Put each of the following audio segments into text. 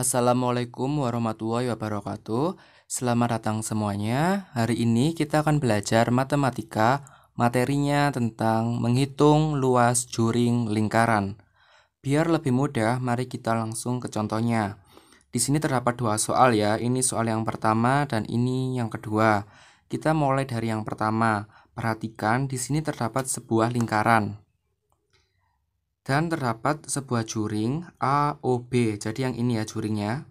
Assalamualaikum warahmatullahi wabarakatuh. Selamat datang semuanya. Hari ini kita akan belajar matematika. Materinya tentang menghitung luas juring lingkaran. Biar lebih mudah, mari kita langsung ke contohnya. Di sini terdapat dua soal ya. Ini soal yang pertama dan ini yang kedua. Kita mulai dari yang pertama. Perhatikan di sini terdapat sebuah lingkaran dan terdapat sebuah juring AOB Jadi yang ini ya juringnya.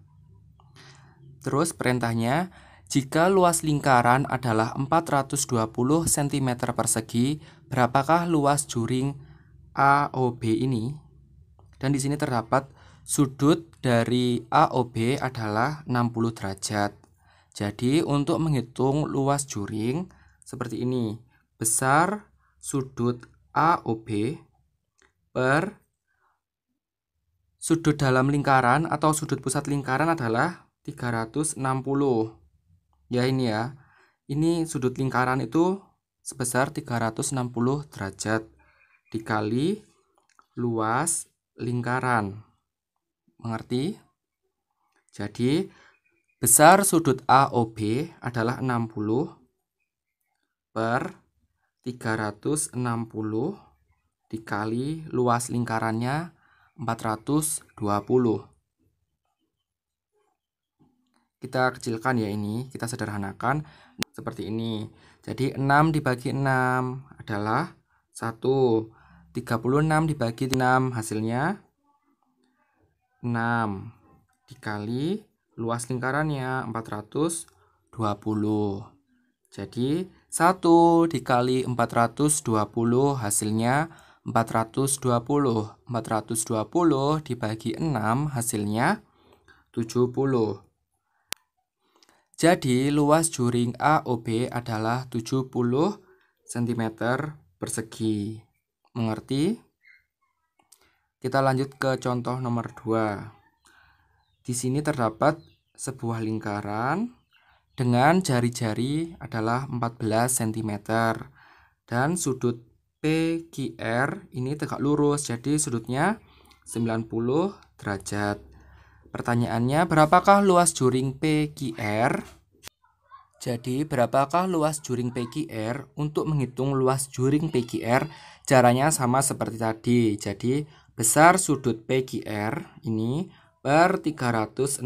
Terus perintahnya, jika luas lingkaran adalah 420 cm persegi, berapakah luas juring AOB ini? Dan di sini terdapat sudut dari AOB adalah 60 derajat. Jadi untuk menghitung luas juring seperti ini, besar sudut AOB Per sudut dalam lingkaran atau sudut pusat lingkaran adalah 360 ya ini ya ini sudut lingkaran itu sebesar 360 derajat dikali luas lingkaran mengerti? jadi besar sudut AOB adalah 60 per 360 dikali luas lingkarannya 420. Kita kecilkan ya ini, kita sederhanakan seperti ini. Jadi 6 dibagi 6 adalah 1. 36 dibagi 6 hasilnya 6 dikali luas lingkarannya 420. Jadi 1 dikali 420 hasilnya 420. 420 dibagi 6 hasilnya 70. Jadi luas juring AOB adalah 70 cm persegi. Mengerti? Kita lanjut ke contoh nomor 2. Di sini terdapat sebuah lingkaran dengan jari-jari adalah 14 cm dan sudut PQR ini tegak lurus, jadi sudutnya 90 derajat. Pertanyaannya, berapakah luas juring PQR? Jadi, berapakah luas juring PQR? Untuk menghitung luas juring PQR, caranya sama seperti tadi. Jadi, besar sudut PQR ini per 360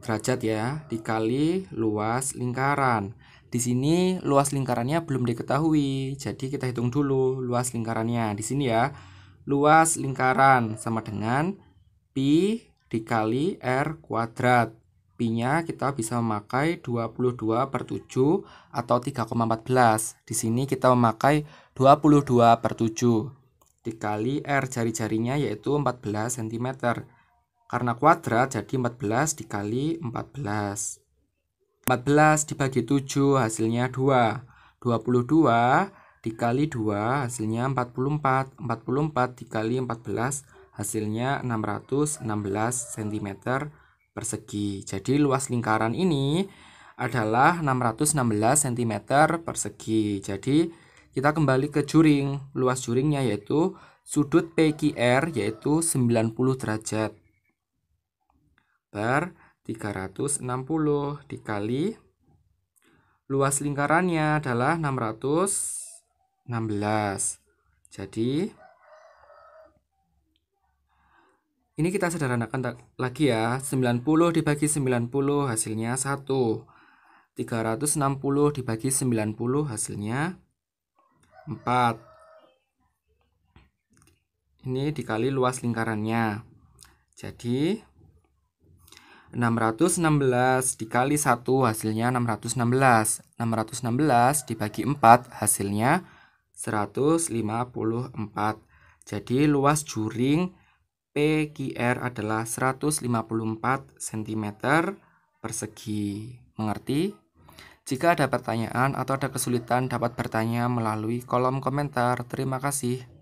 derajat ya dikali luas lingkaran. Di sini luas lingkarannya belum diketahui. Jadi kita hitung dulu luas lingkarannya. Di sini ya. Luas lingkaran sama dengan pi dikali r kuadrat. Pi-nya kita bisa memakai 22 per 7 atau 3,14. Di sini kita memakai 22 per 7 dikali R jari-jarinya yaitu 14 cm. Karena kuadrat jadi 14 dikali 14. 14 dibagi 7 hasilnya 2. 22 dikali 2 hasilnya 44. 44 dikali 14 hasilnya 616 cm persegi. Jadi luas lingkaran ini adalah 616 cm persegi. Jadi kita kembali ke juring. Luas juringnya yaitu sudut PQR yaitu 90 derajat per 360 dikali luas lingkarannya adalah 616. Jadi ini kita sederhanakan lagi ya. 90 dibagi 90 hasilnya 1. 360 dibagi 90 hasilnya 4. Ini dikali luas lingkarannya. Jadi 616 dikali 1 hasilnya 616. 616 dibagi 4 hasilnya 154. Jadi luas juring PQR adalah 154 cm persegi. Mengerti? Jika ada pertanyaan atau ada kesulitan dapat bertanya melalui kolom komentar. Terima kasih.